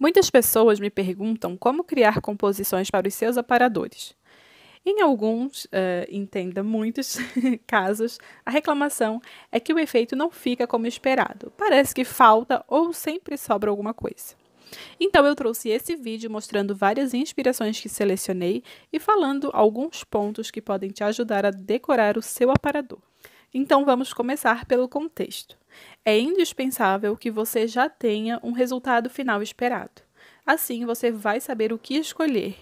Muitas pessoas me perguntam como criar composições para os seus aparadores. Em alguns, uh, entenda muitos casos, a reclamação é que o efeito não fica como esperado. Parece que falta ou sempre sobra alguma coisa. Então eu trouxe esse vídeo mostrando várias inspirações que selecionei e falando alguns pontos que podem te ajudar a decorar o seu aparador. Então vamos começar pelo contexto. É indispensável que você já tenha um resultado final esperado. Assim você vai saber o que escolher.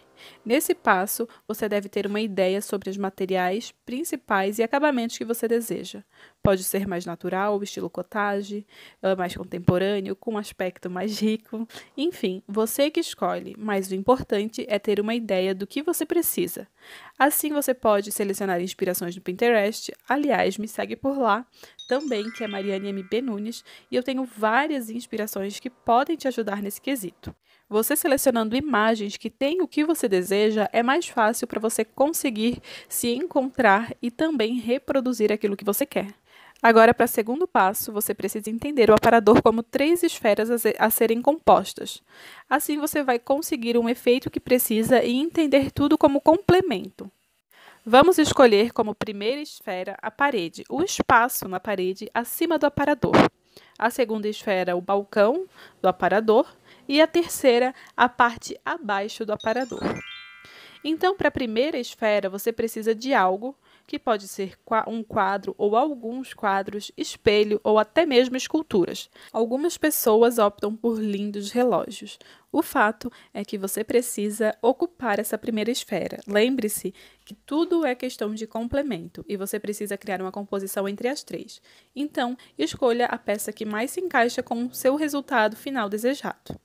Nesse passo, você deve ter uma ideia sobre os materiais principais e acabamentos que você deseja. Pode ser mais natural, estilo cottage, ah, mais contemporâneo, com um aspecto mais rico. Enfim, você que escolhe, mas o importante é ter uma ideia do que você precisa. Assim você pode selecionar inspirações no Pinterest. Aliás, me segue por lá também, que é Mariane MB Nunes, e eu tenho várias inspirações que podem te ajudar nesse quesito. Você selecionando imagens que têm o que você deseja é mais fácil para você conseguir se encontrar e também reproduzir aquilo que você quer. Agora, para o segundo passo, você precisa entender o aparador como três esferas a serem compostas. Assim, você vai conseguir um efeito que precisa e entender tudo como complemento. Vamos escolher como primeira esfera a parede, o espaço na parede acima do aparador. A segunda esfera, o balcão do aparador. E a terceira, a parte abaixo do aparador. Então, para a primeira esfera, você precisa de algo que pode ser um quadro ou alguns quadros, espelho ou até mesmo esculturas. Algumas pessoas optam por lindos relógios. O fato é que você precisa ocupar essa primeira esfera. Lembre-se que tudo é questão de complemento e você precisa criar uma composição entre as três. Então, escolha a peça que mais se encaixa com o seu resultado final desejado.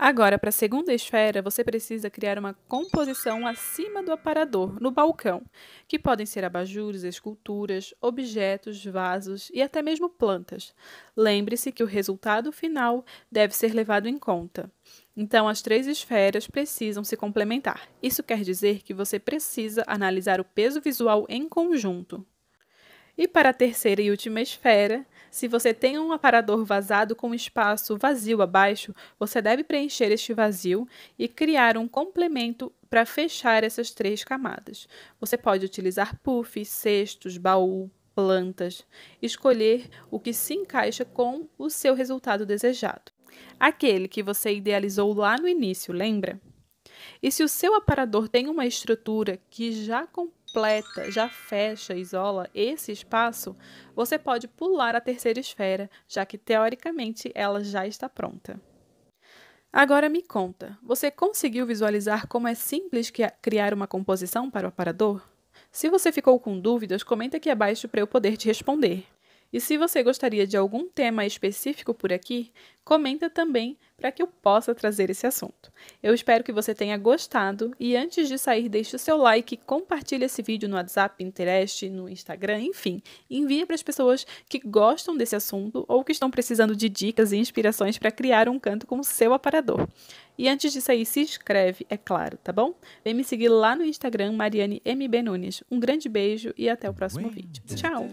Agora, para a segunda esfera, você precisa criar uma composição acima do aparador, no balcão, que podem ser abajures, esculturas, objetos, vasos e até mesmo plantas. Lembre-se que o resultado final deve ser levado em conta. Então, as três esferas precisam se complementar. Isso quer dizer que você precisa analisar o peso visual em conjunto. E para a terceira e última esfera, se você tem um aparador vazado com espaço vazio abaixo, você deve preencher este vazio e criar um complemento para fechar essas três camadas. Você pode utilizar puffs, cestos, baú, plantas, escolher o que se encaixa com o seu resultado desejado. Aquele que você idealizou lá no início, lembra? E se o seu aparador tem uma estrutura que já completa, já fecha, isola esse espaço, você pode pular a terceira esfera, já que teoricamente ela já está pronta. Agora me conta, você conseguiu visualizar como é simples criar uma composição para o aparador? Se você ficou com dúvidas, comenta aqui abaixo para eu poder te responder. E se você gostaria de algum tema específico por aqui, comenta também para que eu possa trazer esse assunto. Eu espero que você tenha gostado e antes de sair, deixe o seu like, compartilhe esse vídeo no WhatsApp, Pinterest, no Instagram, enfim, envie para as pessoas que gostam desse assunto ou que estão precisando de dicas e inspirações para criar um canto com o seu aparador. E antes de sair, se inscreve, é claro, tá bom? Vem me seguir lá no Instagram, Mariane MB Nunes. Um grande beijo e até o próximo vídeo. Tchau!